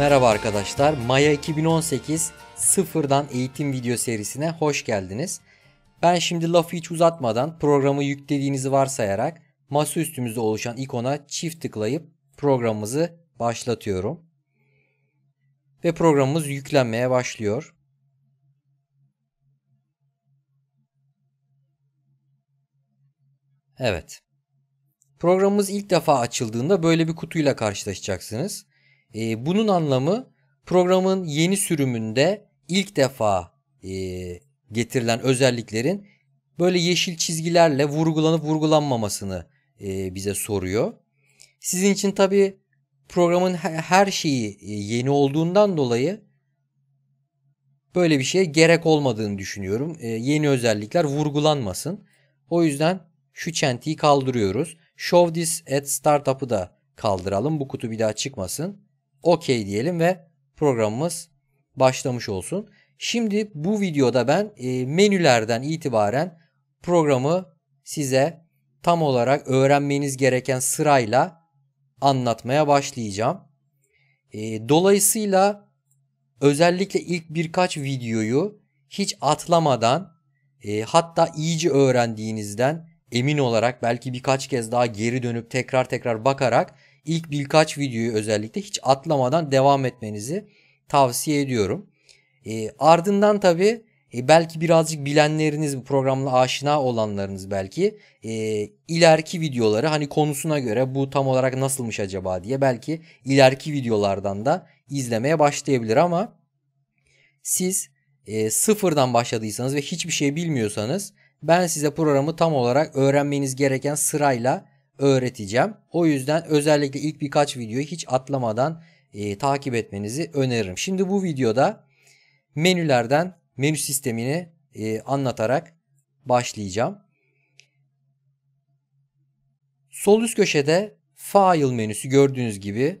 Merhaba arkadaşlar. Maya 2018 sıfırdan eğitim video serisine hoş geldiniz. Ben şimdi lafı hiç uzatmadan programı yüklediğinizi varsayarak masa üstümüzde oluşan ikona çift tıklayıp programımızı başlatıyorum. Ve programımız yüklenmeye başlıyor. Evet. Programımız ilk defa açıldığında böyle bir kutuyla karşılaşacaksınız. E, bunun anlamı programın yeni sürümünde ilk defa e, getirilen özelliklerin böyle yeşil çizgilerle vurgulanıp vurgulanmamasını e, bize soruyor. Sizin için tabi programın her şeyi e, yeni olduğundan dolayı böyle bir şeye gerek olmadığını düşünüyorum. E, yeni özellikler vurgulanmasın. O yüzden şu çentiyi kaldırıyoruz. Show this at startup'ı da kaldıralım. Bu kutu bir daha çıkmasın. OK diyelim ve programımız başlamış olsun. Şimdi bu videoda ben e, menülerden itibaren programı size tam olarak öğrenmeniz gereken sırayla anlatmaya başlayacağım. E, dolayısıyla özellikle ilk birkaç videoyu hiç atlamadan e, hatta iyice öğrendiğinizden emin olarak belki birkaç kez daha geri dönüp tekrar tekrar bakarak ilk birkaç videoyu özellikle hiç atlamadan devam etmenizi tavsiye ediyorum. E, ardından tabi e, belki birazcık bilenleriniz bu programla aşina olanlarınız belki e, ileriki videoları hani konusuna göre bu tam olarak nasılmış acaba diye belki ileriki videolardan da izlemeye başlayabilir ama siz e, sıfırdan başladıysanız ve hiçbir şey bilmiyorsanız ben size programı tam olarak öğrenmeniz gereken sırayla öğreteceğim. O yüzden özellikle ilk birkaç videoyu hiç atlamadan e, takip etmenizi öneririm. Şimdi bu videoda menülerden menü sistemini e, anlatarak başlayacağım. Sol üst köşede File menüsü gördüğünüz gibi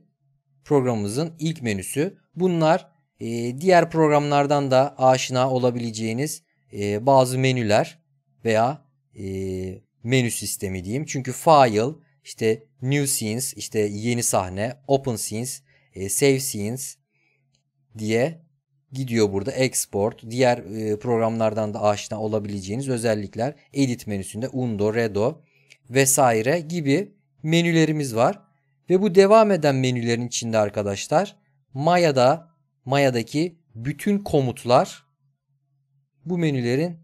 programımızın ilk menüsü. Bunlar e, diğer programlardan da aşina olabileceğiniz e, bazı menüler veya e, menü sistemi diyeyim. Çünkü file, işte new scenes, işte yeni sahne, open scenes, e, save scenes diye gidiyor burada export. Diğer e, programlardan da aşina olabileceğiniz özellikler edit menüsünde undo, redo vesaire gibi menülerimiz var. Ve bu devam eden menülerin içinde arkadaşlar Maya'da Maya'daki bütün komutlar bu menülerin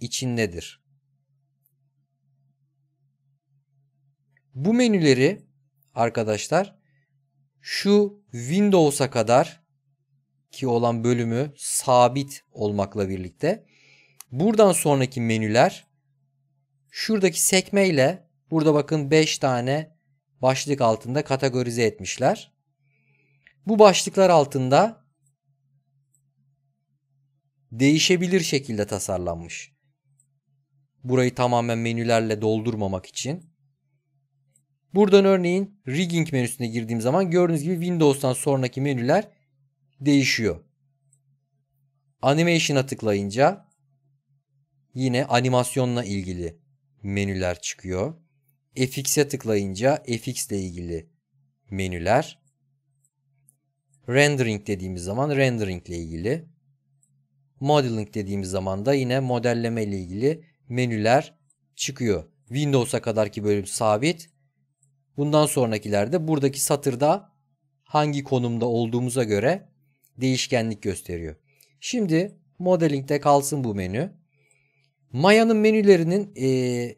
içindedir. Bu menüleri arkadaşlar şu Windows'a kadar ki olan bölümü sabit olmakla birlikte buradan sonraki menüler şuradaki sekmeyle burada bakın 5 tane başlık altında kategorize etmişler. Bu başlıklar altında değişebilir şekilde tasarlanmış. Burayı tamamen menülerle doldurmamak için. Buradan örneğin rigging menüsüne girdiğim zaman gördüğünüz gibi Windows'tan sonraki menüler değişiyor. Animation'a tıklayınca yine animasyonla ilgili menüler çıkıyor. FX'e tıklayınca FX ile ilgili menüler. Rendering dediğimiz zaman rendering ile ilgili. Modeling dediğimiz zaman da yine modelleme ile ilgili menüler çıkıyor. Windows'a kadarki bölüm sabit. Bundan sonrakilerde buradaki satırda hangi konumda olduğumuza göre değişkenlik gösteriyor. Şimdi modelingde kalsın bu menü. Maya'nın menülerinin ee,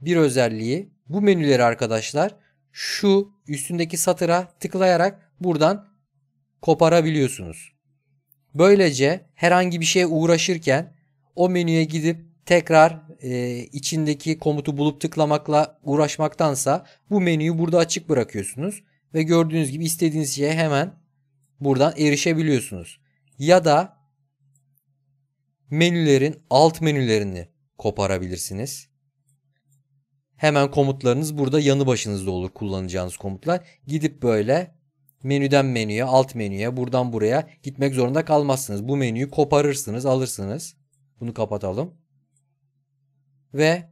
bir özelliği bu menüleri arkadaşlar şu üstündeki satıra tıklayarak buradan koparabiliyorsunuz. Böylece herhangi bir şeye uğraşırken o menüye gidip tekrar e, içindeki komutu bulup tıklamakla uğraşmaktansa bu menüyü burada açık bırakıyorsunuz ve gördüğünüz gibi istediğiniz şeye hemen buradan erişebiliyorsunuz. Ya da menülerin alt menülerini koparabilirsiniz. Hemen komutlarınız burada yanı başınızda olur kullanacağınız komutlar. Gidip böyle menüden menüye, alt menüye, buradan buraya gitmek zorunda kalmazsınız. Bu menüyü koparırsınız, alırsınız. Bunu kapatalım ve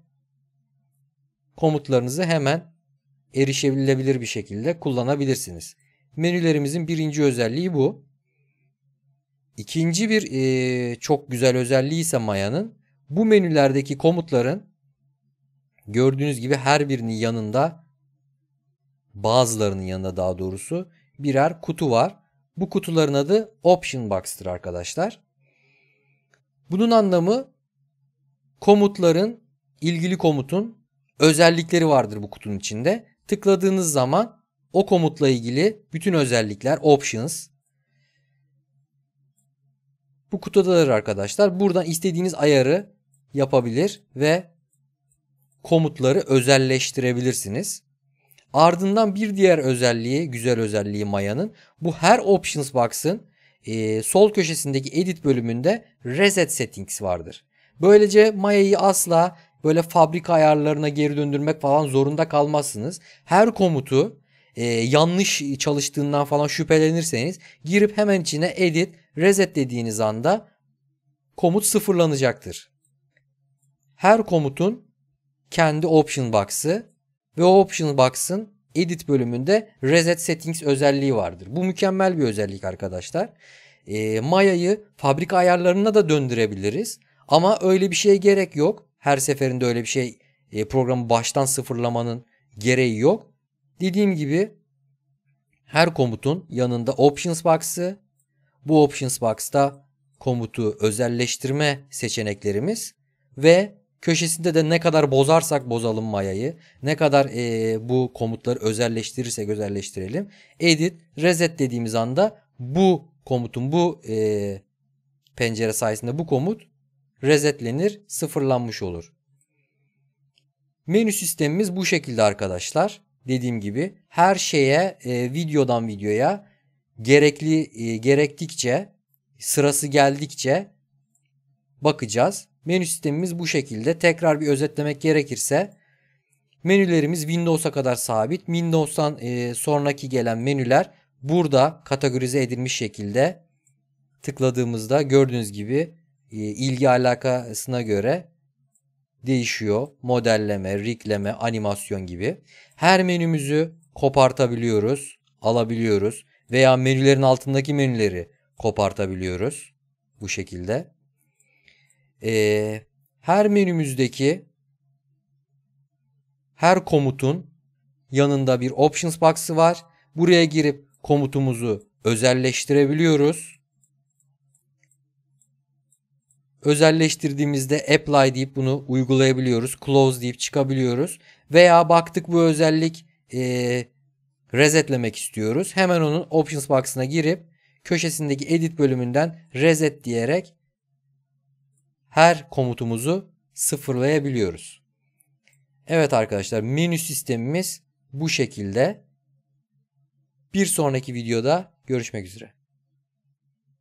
komutlarınızı hemen erişebilebilir bir şekilde kullanabilirsiniz. Menülerimizin birinci özelliği bu. İkinci bir e, çok güzel özelliği ise Maya'nın bu menülerdeki komutların gördüğünüz gibi her birinin yanında bazılarının yanında daha doğrusu birer kutu var. Bu kutuların adı option box'tır arkadaşlar. Bunun anlamı komutların ilgili komutun özellikleri vardır bu kutunun içinde. Tıkladığınız zaman o komutla ilgili bütün özellikler options bu kutadadır arkadaşlar. Buradan istediğiniz ayarı yapabilir ve komutları özelleştirebilirsiniz. Ardından bir diğer özelliği, güzel özelliği Maya'nın bu her options box'ın e, sol köşesindeki edit bölümünde reset settings vardır. Böylece Maya'yı asla böyle fabrika ayarlarına geri döndürmek falan zorunda kalmazsınız. Her komutu e, yanlış çalıştığından falan şüphelenirseniz girip hemen içine edit, reset dediğiniz anda komut sıfırlanacaktır. Her komutun kendi option box'ı ve o option box'ın edit bölümünde reset settings özelliği vardır. Bu mükemmel bir özellik arkadaşlar. E, Maya'yı fabrika ayarlarına da döndürebiliriz. Ama öyle bir şeye gerek yok. Her seferinde öyle bir şey e, programı baştan sıfırlamanın gereği yok. Dediğim gibi her komutun yanında options box'ı bu options box'ta komutu özelleştirme seçeneklerimiz ve köşesinde de ne kadar bozarsak bozalım mayayı ne kadar e, bu komutları özelleştirirsek özelleştirelim edit reset dediğimiz anda bu komutun bu e, pencere sayesinde bu komut rezetlenir, sıfırlanmış olur. Menü sistemimiz bu şekilde arkadaşlar. Dediğim gibi her şeye e, videodan videoya gerekli e, gerektikçe sırası geldikçe bakacağız. Menü sistemimiz bu şekilde. Tekrar bir özetlemek gerekirse menülerimiz Windows'a kadar sabit. Windows'tan e, sonraki gelen menüler burada kategorize edilmiş şekilde tıkladığımızda gördüğünüz gibi e, ilgi alakasına göre değişiyor. Modelleme, rikleme, animasyon gibi. Her menümüzü kopartabiliyoruz, alabiliyoruz veya menülerin altındaki menüleri kopartabiliyoruz bu şekilde. Ee, her menümüzdeki her komutun yanında bir options box'ı var. Buraya girip komutumuzu özelleştirebiliyoruz özelleştirdiğimizde apply deyip bunu uygulayabiliyoruz. Close deyip çıkabiliyoruz. Veya baktık bu özellik e, resetlemek istiyoruz. Hemen onun options box'ına girip köşesindeki edit bölümünden reset diyerek her komutumuzu sıfırlayabiliyoruz. Evet arkadaşlar menü sistemimiz bu şekilde. Bir sonraki videoda görüşmek üzere.